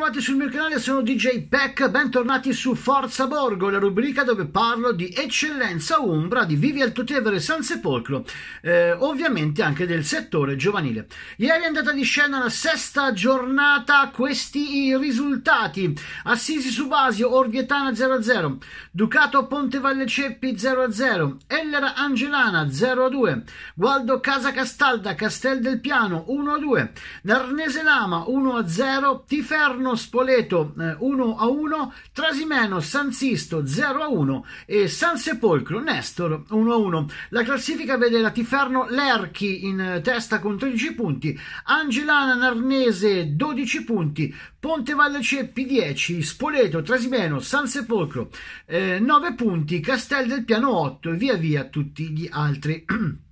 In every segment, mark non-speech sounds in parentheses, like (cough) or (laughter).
bentrovati sul mio canale, sono DJ Peck, bentornati su Forza Borgo, la rubrica dove parlo di eccellenza Umbra, di Vivi Altotevere e San Sepolcro, eh, ovviamente anche del settore giovanile. Ieri è andata di scena la sesta giornata, questi i risultati. Assisi su Basio, Orvietana 0-0, Ducato Ponte Valle Ceppi 0-0, Ellera Angelana 0-2, Gualdo Casa Castalda, Castel del Piano 1-2, Narnese Lama 1-0, Tiferno Milano Spoleto 1 eh, a 1, Trasimeno San Sisto 0 a 1 e San Sepolcro Nestor 1 a 1. La classifica vede la Tiferno Lerchi in eh, testa con 13 punti, Angelana Narnese 12 punti, Ponte Valle Ceppi 10, Spoleto, Trasimeno, San Sepolcro eh, 9 punti, Castel del Piano 8 e via via tutti gli altri. (clears throat)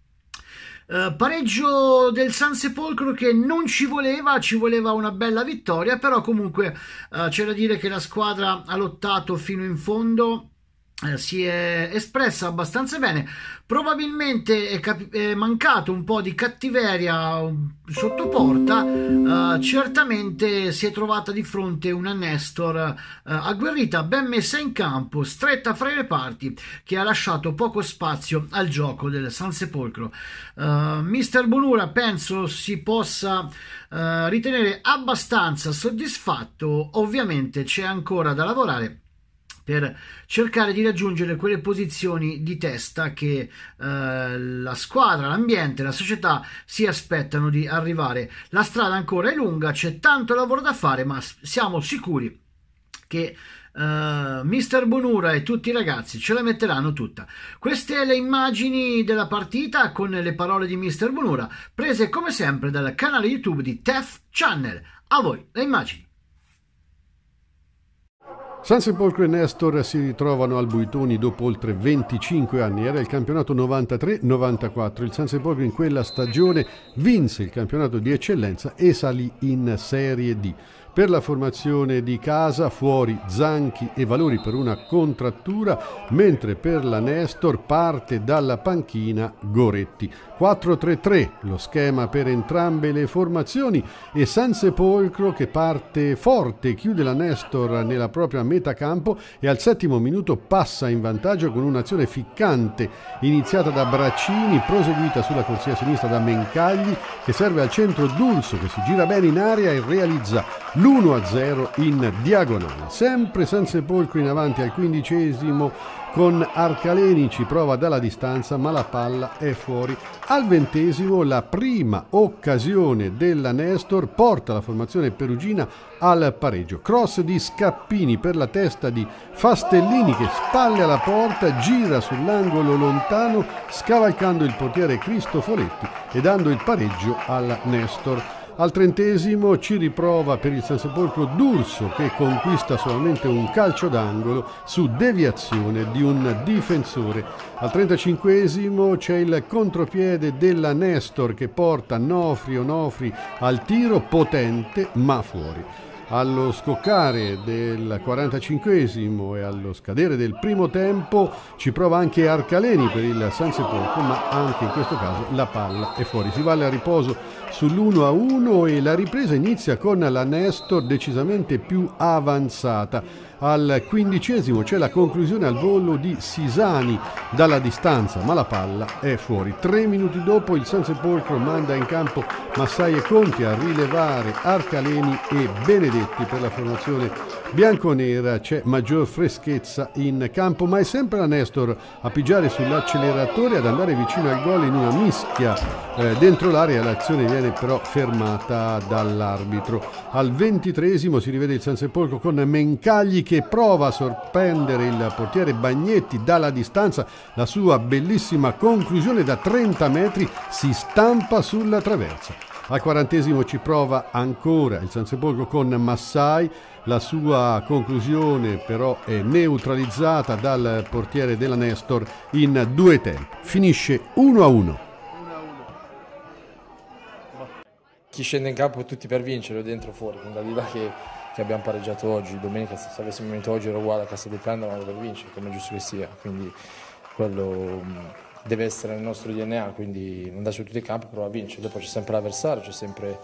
Uh, pareggio del San Sepolcro che non ci voleva, ci voleva una bella vittoria, però comunque uh, c'è da dire che la squadra ha lottato fino in fondo eh, si è espressa abbastanza bene. Probabilmente è, cap- è, mancato un po' di cattiveria sotto porta. Uh, certamente si è trovata di fronte una Nestor uh, agguerrita, ben messa in campo, stretta fra i reparti, che ha lasciato poco spazio al gioco del Sansepolcro. Uh, Mister Bonura penso si possa ritenere abbastanza soddisfatto. Ovviamente c'è ancora da lavorare per cercare di raggiungere quelle posizioni di testa che eh, la squadra, l'ambiente, la società si aspettano di arrivare. La strada ancora è lunga, c'è tanto lavoro da fare, ma siamo sicuri che Uh, Mister Bonura e tutti i ragazzi ce la metteranno tutta. Queste le immagini della partita con le parole di Mister Bonura, prese come sempre dal canale YouTube di Tef Channel. A voi le immagini. Sansepolcro e Nestor si ritrovano al Buitoni dopo oltre 25 anni, era il campionato 93-94, il Sansepolcro in quella stagione vinse il campionato di eccellenza e salì in Serie D per la formazione di casa fuori Zanchi e Valori per una contrattura, mentre per la Nestor parte dalla panchina Goretti. 4-3-3 lo schema per entrambe le formazioni e Sansepolcro che parte forte, chiude la Nestor nella propria metà campo e al settimo minuto passa in vantaggio con un'azione ficcante iniziata da Braccini, proseguita sulla corsia sinistra da Mencagli che serve al centro Dulso che si gira bene in aria e realizza l'1 l'1-0 in diagonale. Sempre San Sepolcro in avanti al quindicesimo con Arcaleni ci prova dalla distanza ma la palla è fuori. Al ventesimo la prima occasione della Nestor porta la formazione perugina al pareggio. Cross di Scappini per la testa di Fastellini che spalle alla porta, gira sull'angolo lontano scavalcando il portiere Cristoforetti e dando il pareggio alla Nestor. Al trentesimo ci riprova per il San Sepolcro D'Urso che conquista solamente un calcio d'angolo su deviazione di un difensore. Al trentacinquesimo c'è il contropiede della Nestor che porta Nofri Onofri al tiro potente ma fuori. Allo scoccare del 45esimo e allo scadere del primo tempo ci prova anche Arcaleni per il San Sepolcro, ma anche in questo caso la palla è fuori. Si va vale a riposo sull'1-1 e la ripresa inizia con la Nestor decisamente più avanzata al quindicesimo c'è la conclusione al volo di Sisani dalla distanza, ma la palla è fuori. Tre minuti dopo il San Sepolcro manda in campo Massai e Conti a rilevare Arcaleni e Benedetti per la formazione bianconera. C'è maggior freschezza in campo, ma è sempre la Nestor a pigiare sull'acceleratore, ad andare vicino al gol in una mischia eh, dentro l'area. L'azione viene però fermata dall'arbitro. Al ventitresimo si rivede il San Sepolcro con Mencagli che prova a sorprendere il portiere Bagnetti dalla distanza. La sua bellissima conclusione da 30 metri si stampa sulla traversa. Al quarantesimo ci prova ancora il Sanseborgo con Massai, la sua conclusione però è neutralizzata dal portiere della Nestor in due tempi. Finisce 1 a 1. chi scende in campo tutti per vincere, dentro o fuori, con Daliva che, che, abbiamo pareggiato oggi, domenica se avessimo vinto oggi era uguale a Casa di Pianda, ma per vincere, come giusto che sia, quindi quello mm, deve essere nel nostro DNA, quindi andare su tutti i campi, prova a vincere, dopo c'è sempre l'avversario, c'è sempre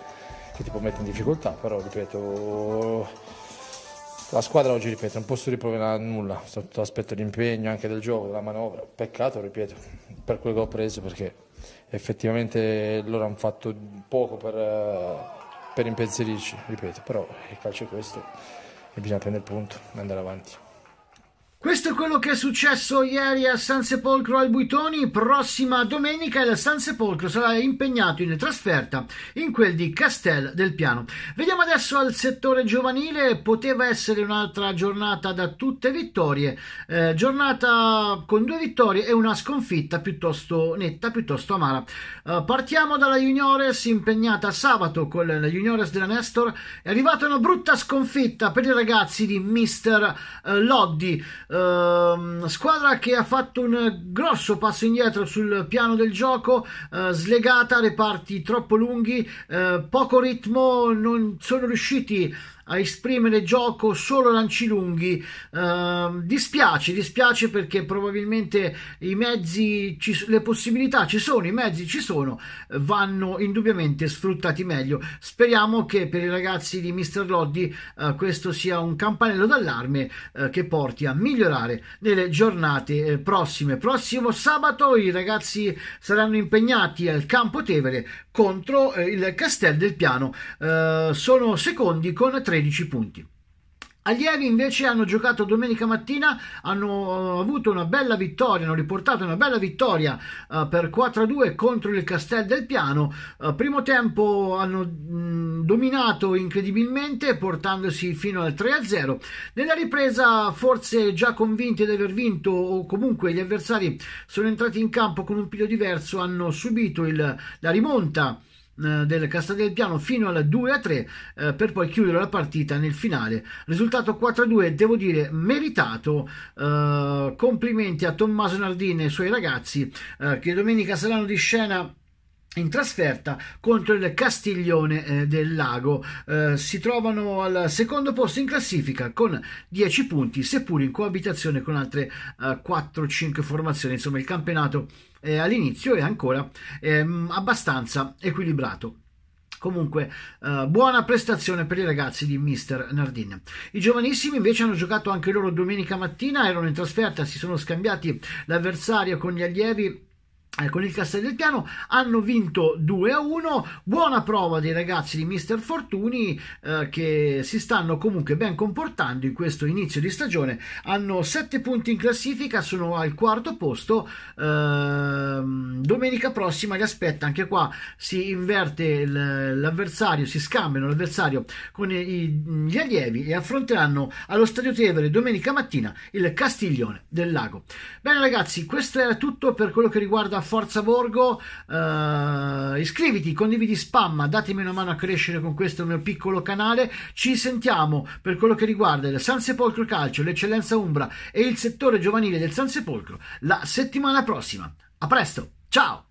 che ti può mettere in difficoltà, però ripeto... La squadra oggi, ripeto, non posso riprovare nulla sotto l'aspetto impegno, anche del gioco, della manovra. Peccato, ripeto, per quello che ho preso perché effettivamente loro hanno fatto poco per, eh, per impensierirci, ripeto, però il calcio è questo e bisogna prendere il punto e andare avanti. Questo è quello che è successo ieri a San Sepolcro al Buitoni. Prossima domenica il San Sepolcro sarà impegnato in trasferta in quel di Castel del Piano. Vediamo adesso al settore giovanile. Poteva essere un'altra giornata da tutte vittorie, eh, giornata con due vittorie e una sconfitta piuttosto netta, piuttosto amara. Eh, partiamo dalla Juniores impegnata sabato con la Juniores della Nestor. È arrivata una brutta sconfitta per i ragazzi di Mr. eh, Loddi uh, squadra che ha fatto un grosso passo indietro sul piano del gioco, uh, slegata, reparti troppo lunghi, eh, poco ritmo, non sono riusciti a esprimere gioco solo lanci lunghi. Uh, ehm, dispiace, dispiace perché probabilmente i mezzi, ci, le possibilità ci sono, i mezzi ci sono, vanno indubbiamente sfruttati meglio. Speriamo che per i ragazzi di Mr. Loddy uh, eh, questo sia un campanello d'allarme uh, che porti a migliorare nelle giornate eh, prossime. Prossimo sabato i ragazzi saranno impegnati al Campo Tevere contro il Castel del Piano. sono secondi con tre 13 punti. Allievi invece hanno giocato domenica mattina, hanno eh, avuto una bella vittoria, hanno riportato una bella vittoria uh, per 4-2 contro il Castel del Piano. Uh, primo tempo hanno mh, mm, dominato incredibilmente portandosi fino al 3-0. Nella ripresa forse già convinti di aver vinto o comunque gli avversari sono entrati in campo con un piglio diverso, hanno subito il, la rimonta eh, del Castelpiano fino al 2-3 eh, per poi chiudere la partita nel finale. Risultato 4-2 devo dire meritato. Eh, complimenti a Tommaso Nardini e ai suoi ragazzi eh, che domenica saranno di scena in trasferta contro il Castiglione eh, del Lago. Eh, si trovano al secondo posto in classifica con 10 punti, seppur in coabitazione con altre eh, 4-5 formazioni. Insomma, il campionato all'inizio è ancora ehm, abbastanza equilibrato. Comunque, eh, buona prestazione per i ragazzi di Mister Nardin. I giovanissimi invece hanno giocato anche loro domenica mattina, erano in trasferta, si sono scambiati l'avversario con gli allievi eh, con il Castellettiano hanno vinto 2 a 1 buona prova dei ragazzi di Mister Fortuni eh, che si stanno comunque ben comportando in questo inizio di stagione hanno 7 punti in classifica sono al quarto posto eh, domenica prossima li aspetta anche qua si inverte l'avversario si scambiano l'avversario con i, gli allievi e affronteranno allo Stadio Tevere domenica mattina il Castiglione del Lago bene ragazzi questo era tutto per quello che riguarda Forza Borgo, uh, iscriviti, condividi, spam, datemi una mano a crescere con questo mio piccolo canale. Ci sentiamo per quello che riguarda il San Sepolcro Calcio, l'eccellenza Umbra e il settore giovanile del San Sepolcro la settimana prossima. A presto, ciao!